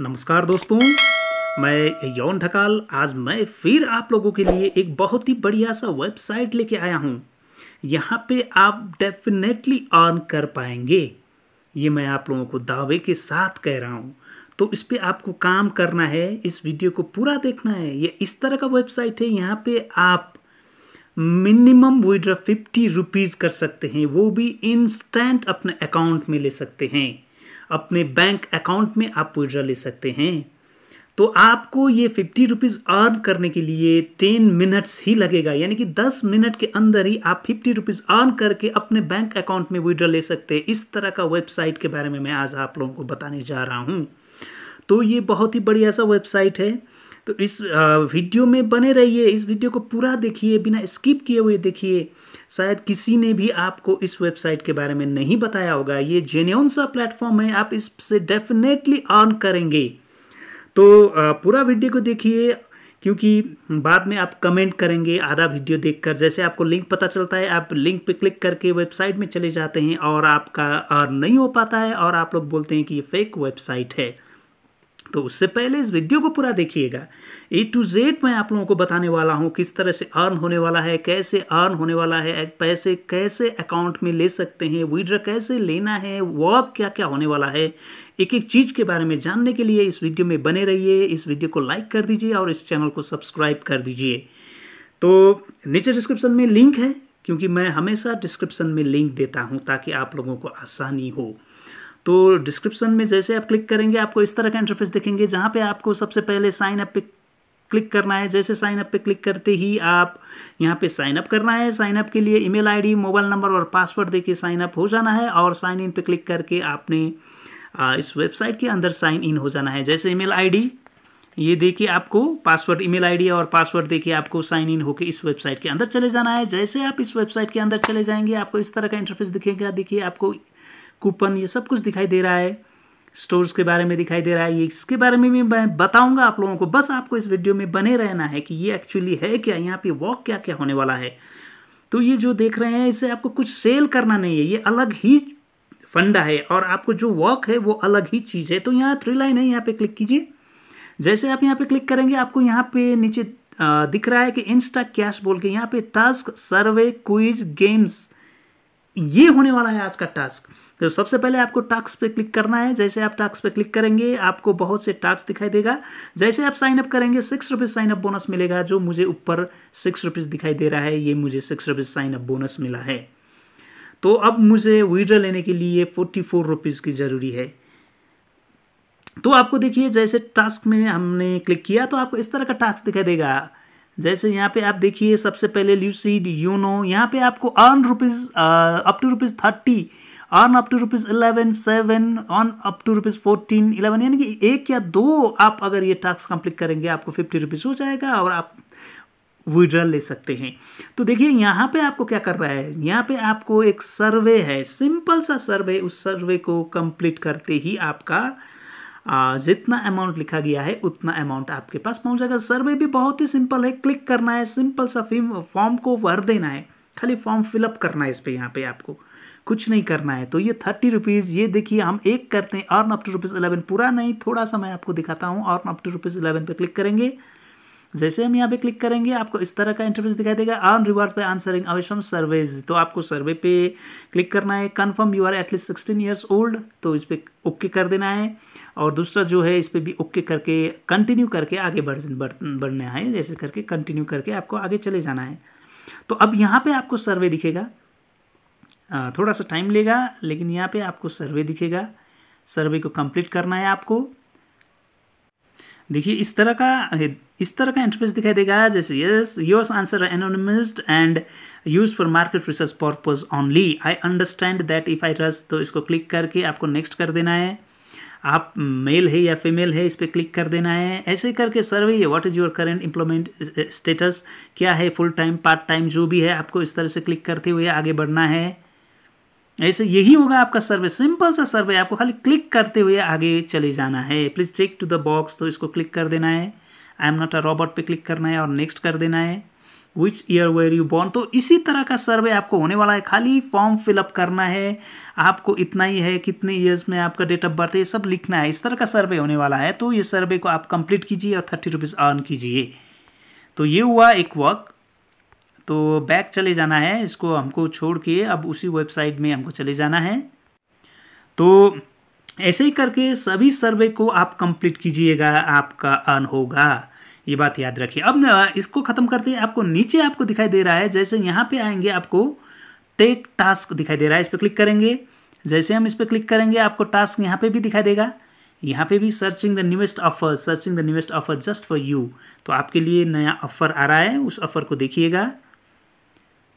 नमस्कार दोस्तों मैं यौन ढकाल आज मैं फिर आप लोगों के लिए एक बहुत ही बढ़िया सा वेबसाइट लेके आया हूँ यहाँ पे आप डेफिनेटली अर्न कर पाएंगे ये मैं आप लोगों को दावे के साथ कह रहा हूँ तो इस पर आपको काम करना है इस वीडियो को पूरा देखना है ये इस तरह का वेबसाइट है यहाँ पे आप मिनिमम विड्रा फिफ्टी रुपीज़ कर सकते हैं वो भी इंस्टेंट अपने अकाउंट में ले सकते हैं अपने बैंक अकाउंट में आप विड्रा ले सकते हैं तो आपको ये फिफ्टी रुपीज़ अर्न करने के लिए टेन मिनट्स ही लगेगा यानी कि दस मिनट के अंदर ही आप फिफ्टी रुपीज़ अर्न करके अपने बैंक अकाउंट में विड्रॉ ले सकते हैं इस तरह का वेबसाइट के बारे में मैं आज आप लोगों को बताने जा रहा हूँ तो ये बहुत ही बढ़िया सा वेबसाइट है तो इस वीडियो में बने रहिए इस वीडियो को पूरा देखिए बिना स्किप किए हुए देखिए शायद किसी ने भी आपको इस वेबसाइट के बारे में नहीं बताया होगा ये जेन्यून सा प्लेटफॉर्म है आप इससे डेफिनेटली अर्न करेंगे तो पूरा वीडियो को देखिए क्योंकि बाद में आप कमेंट करेंगे आधा वीडियो देखकर जैसे आपको लिंक पता चलता है आप लिंक पे क्लिक करके वेबसाइट में चले जाते हैं और आपका अर्न नहीं हो पाता है और आप लोग बोलते हैं कि ये फेक वेबसाइट है तो उससे पहले इस वीडियो को पूरा देखिएगा ए टू जेड मैं आप लोगों को बताने वाला हूँ किस तरह से अर्न होने वाला है कैसे अर्न होने वाला है पैसे कैसे अकाउंट में ले सकते हैं विड्रा कैसे लेना है वर्क क्या क्या होने वाला है एक एक चीज़ के बारे में जानने के लिए इस वीडियो में बने रहिए इस वीडियो को लाइक कर दीजिए और इस चैनल को सब्सक्राइब कर दीजिए तो नीचे डिस्क्रिप्शन में लिंक है क्योंकि मैं हमेशा डिस्क्रिप्शन में लिंक देता हूँ ताकि आप लोगों को आसानी हो तो डिस्क्रिप्शन में जैसे आप क्लिक करेंगे आपको इस तरह का इंटरफेस दिखेंगे जहाँ पे आपको सबसे पहले साइन अप पे क्लिक करना है जैसे साइन अप पे क्लिक करते ही आप यहाँ पे साइन अप करना है साइन अप के लिए ईमेल आईडी मोबाइल नंबर और पासवर्ड देके साइन अप हो जाना है और साइन इन पे क्लिक करके आपने इस वेबसाइट के अंदर साइन इन हो जाना है जैसे ईमेल आईडी ये देखिए आपको पासवर्ड ईमेल आईडी और पासवर्ड देखिए आपको साइन इन होकर इस वेबसाइट के अंदर चले जाना है जैसे आप इस वेबसाइट के अंदर चले जाएंगे आपको इस तरह का इंटरफेस दिखेगा देखिए आपको कूपन ये सब कुछ दिखाई दे रहा है स्टोर्स के बारे में दिखाई दे रहा है ये इसके बारे में भी मैं बताऊंगा आप लोगों को बस आपको इस वीडियो में बने रहना है कि ये एक्चुअली है क्या यहाँ पे वॉक क्या क्या होने वाला है तो ये जो देख रहे हैं इसे आपको कुछ सेल करना नहीं है ये अलग ही फंडा है और आपको जो वॉक है वो अलग ही चीज़ है तो यहाँ थ्री लाइन है यहाँ पे क्लिक कीजिए जैसे आप यहाँ पर क्लिक करेंगे आपको यहाँ पे नीचे दिख रहा है कि इंस्टा कैश बोल के यहाँ पे टास्क सर्वे क्विज गेम्स ये होने वाला है आज का टास्क तो सबसे पहले आपको टास्क पे क्लिक करना है जैसे आप टास्क पे क्लिक करेंगे आपको बहुत से टास्क दिखाई देगा जैसे आप साइन अप करेंगे six rupees sign up bonus मिलेगा जो मुझे ऊपर सिक्स रुपीज़ दिखाई दे रहा है ये मुझे six rupees sign up bonus मिला है तो अब मुझे विड्रॉ लेने के लिए फोर्टी फोर रुपीज़ की ज़रूरी है तो आपको देखिए जैसे टास्क में हमने क्लिक किया तो आपको इस तरह का टास्क दिखाई देगा जैसे यहाँ पे आप देखिए सबसे पहले ल्यूसीड यूनो यहाँ पे आपको earn rupees up to rupees thirty earn up to rupees eleven seven earn up to rupees fourteen eleven यानी कि एक या दो आप अगर ये टास्क कंप्लीट करेंगे आपको फिफ्टी रुपीज़ हो जाएगा और आप विड्रॉल ले सकते हैं तो देखिए यहाँ पे आपको क्या कर रहा है यहाँ पे आपको एक सर्वे है सिंपल सा सर्वे उस सर्वे को कंप्लीट करते ही आपका जितना अमाउंट लिखा गया है उतना अमाउंट आपके पास पहुंच जाएगा सर्वे भी बहुत ही सिंपल है क्लिक करना है सिंपल सा फॉर्म को भर देना है खाली फॉर्म फिलअप करना है इस पर यहाँ पे आपको कुछ नहीं करना है तो ये थर्टी रुपीज़ ये देखिए हम एक करते हैं earn up to rupees eleven पूरा नहीं थोड़ा सा मैं आपको दिखाता हूँ earn up to rupees eleven पर क्लिक करेंगे जैसे हम यहाँ पे क्लिक करेंगे आपको इस तरह का इंटरफेस दिखाई देगा on rewards by answering awesome surveys तो आपको सर्वे पे क्लिक करना है confirm you are at least sixteen years old तो इस पर ओके कर देना है और दूसरा जो है इस पर भी ओके करके कंटिन्यू करके आगे बढ़ बढ़ना है जैसे करके कंटिन्यू करके आपको आगे चले जाना है तो अब यहाँ पे आपको सर्वे दिखेगा थोड़ा सा टाइम लेगा लेकिन यहाँ पे आपको सर्वे दिखेगा सर्वे को कंप्लीट करना है आपको देखिए इस तरह का इस तरह का इंटरफेस दिखाई देगा जैसे yes yours answer anonymised and use for market research purpose only I understand that if I रस तो इसको क्लिक करके आपको नेक्स्ट कर देना है आप मेल है या फीमेल है इस पर क्लिक कर देना है ऐसे करके survey what is your current employment status क्या है फुल टाइम पार्ट टाइम जो भी है आपको इस तरह से क्लिक करते हुए आगे बढ़ना है ऐसे यही होगा आपका सर्वे सिंपल सा सर्वे आपको खाली क्लिक करते हुए आगे चले जाना है please check to the box तो इसको क्लिक कर देना है I am not a robot पे क्लिक करना है और नेक्स्ट कर देना है which year where you born तो इसी तरह का सर्वे आपको होने वाला है खाली फॉर्म फिलअप करना है आपको इतना ही है कितने ईयर्स में आपका डेट ऑफ बर्थ है ये सब लिखना है इस तरह का सर्वे होने वाला है तो ये सर्वे को आप कंप्लीट कीजिए और थर्टी रुपीज़ अर्न कीजिए तो ये हुआ एक वर्क तो बैक चले जाना है इसको हमको छोड़ के अब उसी वेबसाइट में हमको चले जाना है तो ऐसे ही करके सभी सर्वे को आप कंप्लीट कीजिएगा आपका अर्न होगा ये बात याद रखिए अब इसको ख़त्म करते आपको नीचे आपको दिखाई दे रहा है जैसे यहाँ पे आएंगे आपको टेक टास्क दिखाई दे रहा है इस पर क्लिक करेंगे जैसे हम इस पर क्लिक करेंगे आपको टास्क यहाँ पे भी दिखाई देगा यहाँ पे भी searching the newest offer searching the newest offer just for you तो आपके लिए नया ऑफर आ रहा है उस ऑफर को देखिएगा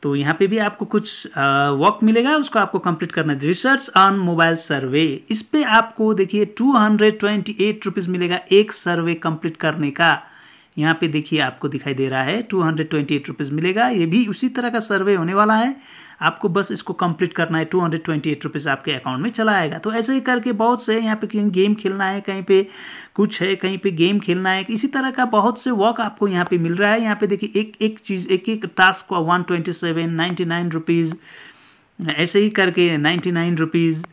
तो यहाँ पे भी आपको कुछ वर्क मिलेगा उसको आपको कंप्लीट करना है रिसर्च ऑन मोबाइल सर्वे इस पर आपको देखिए two hundred twenty eight rupees मिलेगा एक सर्वे कंप्लीट करने का यहाँ पे देखिए आपको दिखाई दे रहा है two hundred twenty eight rupees मिलेगा ये भी उसी तरह का सर्वे होने वाला है आपको बस इसको कंप्लीट करना है two hundred twenty eight rupees आपके अकाउंट में चला आएगा तो ऐसे ही करके बहुत से यहाँ पे कहीं गेम खेलना है कहीं पे कुछ है कहीं पे गेम खेलना है इसी तरह का बहुत से वर्क आपको यहाँ पे मिल रहा है यहाँ पे देखिए एक एक चीज़ एक एक टास्क का one twenty seven ninety nine rupees ऐसे ही करके ninety nine rupees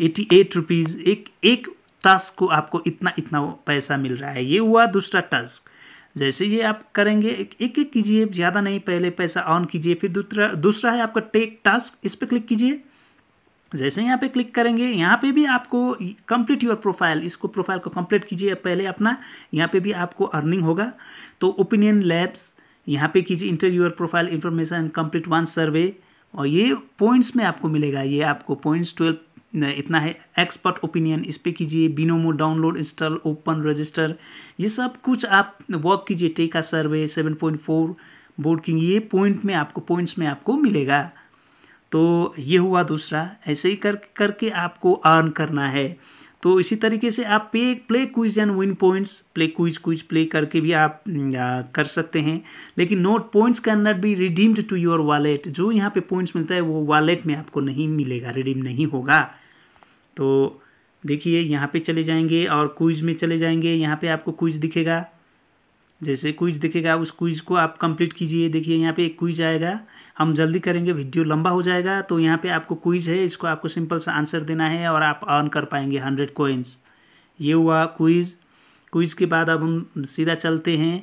eighty eight rupees एक एक टास्क को आपको इतना इतना पैसा मिल रहा है ये हुआ दूसरा टास्क जैसे ये आप करेंगे एक एक, कीजिए ज़्यादा नहीं पहले पैसा ऑन कीजिए फिर दूसरा दूसरा है आपका टेक टास्क इस पर क्लिक कीजिए जैसे यहाँ पे क्लिक करेंगे यहाँ पे भी आपको कंप्लीट योर प्रोफाइल इसको प्रोफाइल को कंप्लीट कीजिए पहले अपना यहाँ पे भी आपको अर्निंग होगा तो ओपिनियन लैब्स यहाँ पे कीजिए enter your profile information complete one survey और ये पॉइंट्स में आपको मिलेगा ये आपको पॉइंट्स ट्वेल्व इतना है एक्सपर्ट ओपिनियन इस पर कीजिए Binomo download install open register ये सब कुछ आप वर्क कीजिए टेका survey seven point four board king ये पॉइंट में आपको पॉइंट्स में आपको मिलेगा तो ये हुआ दूसरा ऐसे ही कर करके आपको अर्न करना है तो इसी तरीके से आप पे play quiz and win points play quiz quiz play करके भी आप आ, कर सकते हैं लेकिन note points can not be redeemed to your wallet जो यहाँ पे पॉइंट्स मिलता है वो वॉलेट में आपको नहीं मिलेगा रिडीम नहीं होगा तो देखिए यहाँ पे चले जाएंगे और क्विज में चले जाएंगे यहाँ पे आपको क्विज दिखेगा जैसे क्विज दिखेगा उस क्विज को आप कंप्लीट कीजिए देखिए यहाँ पे एक क्विज आएगा हम जल्दी करेंगे वीडियो लंबा हो जाएगा तो यहाँ पे आपको क्विज है इसको आपको सिंपल सा आंसर देना है और आप अर्न कर पाएंगे हंड्रेड कोइंस ये हुआ क्विज क्विज के बाद अब हम सीधा चलते हैं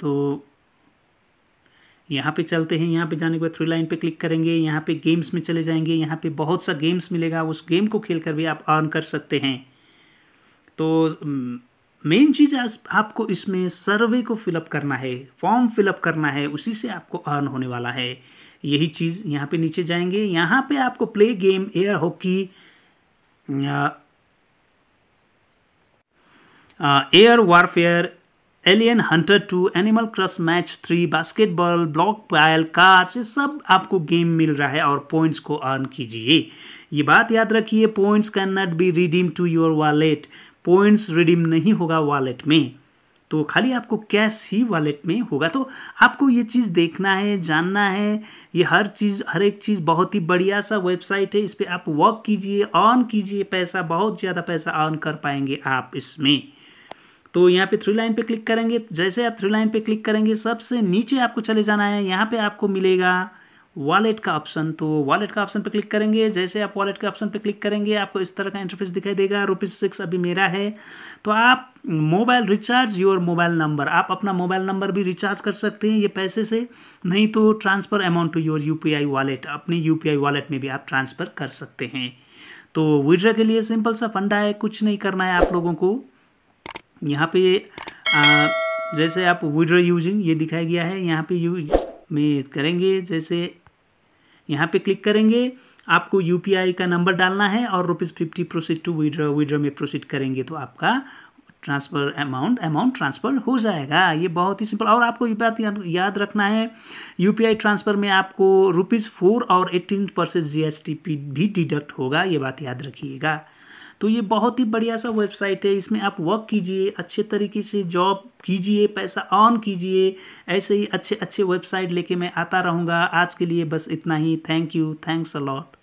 तो यहाँ पे चलते हैं यहाँ पे जाने के बाद थ्री लाइन पे क्लिक करेंगे यहाँ पे गेम्स में चले जाएंगे यहाँ पे बहुत सा गेम्स मिलेगा उस गेम को खेल कर भी आप अर्न कर सकते हैं तो मेन चीज़ आपको इसमें सर्वे को फिलअप करना है फॉर्म फिलअप करना है उसी से आपको अर्न होने वाला है यही चीज़ यहाँ पे नीचे जाएंगे यहाँ पे आपको play game air hockey air warfare alien hunter two animal crush match three basketball block pile car ये सब आपको गेम मिल रहा है और पॉइंट्स को अर्न कीजिए ये बात याद रखिए points can not be redeem to your wallet points redeem नहीं होगा वॉलेट में तो खाली आपको कैश ही वॉलेट में होगा तो आपको ये चीज़ देखना है जानना है ये हर चीज़ हर एक चीज़ बहुत ही बढ़िया सा वेबसाइट है इस पर आप वर्क कीजिए ऑन कीजिए पैसा बहुत ज़्यादा पैसा ऑन कर पाएंगे आप इसमें तो यहाँ पे थ्री लाइन पे क्लिक करेंगे जैसे आप थ्री लाइन पे क्लिक करेंगे सबसे नीचे आपको चले जाना है यहाँ पे आपको मिलेगा वॉलेट का ऑप्शन तो वॉलेट का ऑप्शन पे क्लिक करेंगे जैसे आप वॉलेट के ऑप्शन पे क्लिक करेंगे आपको इस तरह का इंटरफेस दिखाई देगा रुपीज़ सिक्स अभी मेरा है तो आप mobile recharge your mobile number आप अपना मोबाइल नंबर भी रिचार्ज कर सकते हैं ये पैसे से नहीं तो transfer amount to your U wallet अपने यू वॉलेट में भी आप ट्रांसफ़र कर सकते हैं तो विड्रा के लिए सिंपल सा फंडा है कुछ नहीं करना है आप लोगों को यहाँ पे आ, जैसे आप विड्रो यूजिंग ये दिखाया गया है यहाँ पे यूज में करेंगे जैसे यहाँ पे क्लिक करेंगे आपको यू का नंबर डालना है और rupees fifty proceed to withdraw withdraw में प्रोसीड करेंगे तो आपका ट्रांसफ़र अमाउंट अमाउंट ट्रांसफ़र हो जाएगा ये बहुत ही सिंपल और आपको ये बात याद रखना है यू ट्रांसफ़र में आपको रुपीज़ फोर और एट्टीन परसेंट जी भी डिडक्ट होगा ये बात याद रखिएगा तो ये बहुत ही बढ़िया सा वेबसाइट है इसमें आप वर्क कीजिए अच्छे तरीके से जॉब कीजिए पैसा ऑन कीजिए ऐसे ही अच्छे अच्छे वेबसाइट लेके मैं आता रहूँगा आज के लिए बस इतना ही थैंक यू थैंक्स अलॉट